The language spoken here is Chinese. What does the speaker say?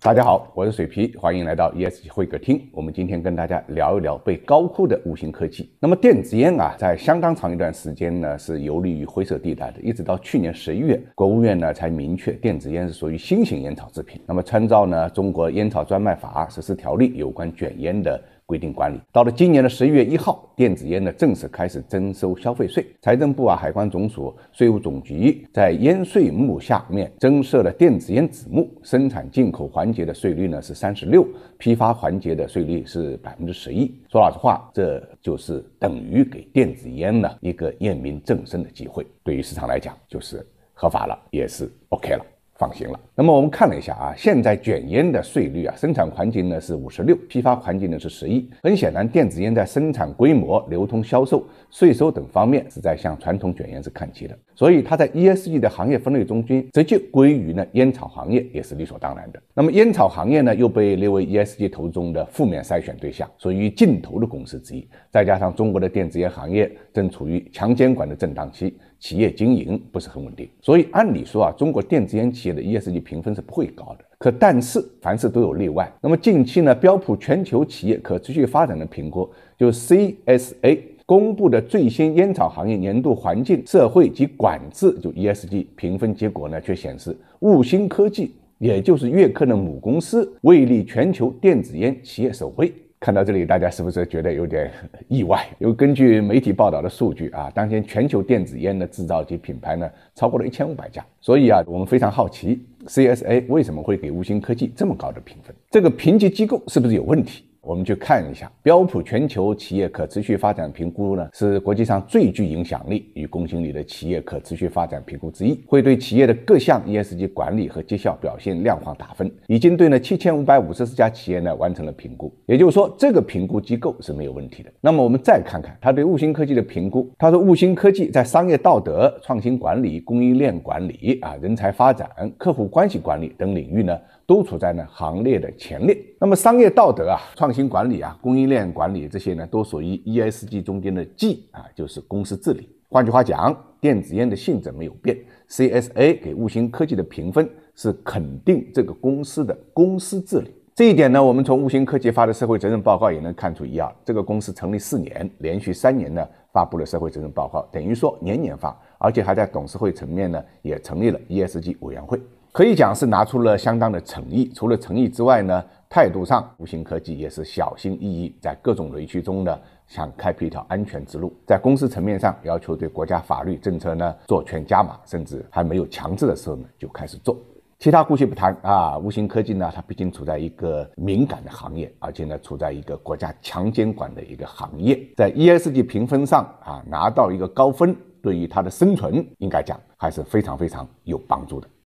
大家好，我是水皮，欢迎来到 ESG 会客厅。我们今天跟大家聊一聊被高估的五星科技。那么电子烟啊，在相当长一段时间呢，是游离于灰色地带的，一直到去年十一月，国务院呢才明确电子烟是属于新型烟草制品。那么参照呢《中国烟草专卖法实施条例》有关卷烟的。规定管理到了今年的十一月一号，电子烟呢正式开始征收消费税。财政部啊、海关总署、税务总局在烟税目下面增设了电子烟子目，生产进口环节的税率呢是三十六，批发环节的税率是百分之十一。说老实话，这就是等于给电子烟呢一个验明正身的机会，对于市场来讲就是合法了，也是 OK 了。放心了。那么我们看了一下啊，现在卷烟的税率啊，生产环境呢是五十六，批发环境呢是十一。很显然，电子烟在生产规模、流通销售、税收等方面是在向传统卷烟是看齐的，所以它在 ESG 的行业分类中均直接归于呢烟草行业，也是理所当然的。那么烟草行业呢又被列为 ESG 投中的负面筛选对象，属于禁投的公司之一。再加上中国的电子烟行业正处于强监管的震荡期。企业经营不是很稳定，所以按理说啊，中国电子烟企业的 ESG 评分是不会高的。可但是凡事都有例外。那么近期呢，标普全球企业可持续发展的评估，就 CSA 公布的最新烟草行业年度环境、社会及管制就 ESG 评分结果呢，却显示悟星科技，也就是悦客的母公司，位列全球电子烟企业首位。看到这里，大家是不是觉得有点意外？因为根据媒体报道的数据啊，当前全球电子烟的制造及品牌呢，超过了一千五百家。所以啊，我们非常好奇，C S A 为什么会给无芯科技这么高的评分？这个评级机构是不是有问题？我们去看一下标普全球企业可持续发展评估呢，是国际上最具影响力与公信力的企业可持续发展评估之一，会对企业的各项 ESG 管理和绩效表现量化打分，已经对呢七千五百五十四家企业呢完成了评估，也就是说这个评估机构是没有问题的。那么我们再看看他对悟新科技的评估，他说悟新科技在商业道德、创新管理、供应链管理啊、人才发展、客户关系管理等领域呢。都处在呢行列的前列。那么，商业道德啊、创新管理啊、供应链管理这些呢，都属于 ESG 中间的 G 啊，就是公司治理。换句话讲，电子烟的性质没有变。CSA 给悟星科技的评分是肯定这个公司的公司治理这一点呢，我们从悟星科技发的社会责任报告也能看出一二。这个公司成立四年，连续三年呢发布了社会责任报告，等于说年年发，而且还在董事会层面呢也成立了 ESG 委员会。可以讲是拿出了相当的诚意。除了诚意之外呢，态度上，无形科技也是小心翼翼，在各种雷区中呢，想开辟一条安全之路。在公司层面上，要求对国家法律政策呢做全加码，甚至还没有强制的时候呢，就开始做。其他姑且不谈啊，无形科技呢，它毕竟处在一个敏感的行业，而且呢，处在一个国家强监管的一个行业，在 ESG 评分上啊，拿到一个高分，对于它的生存，应该讲还是非常非常有帮助的。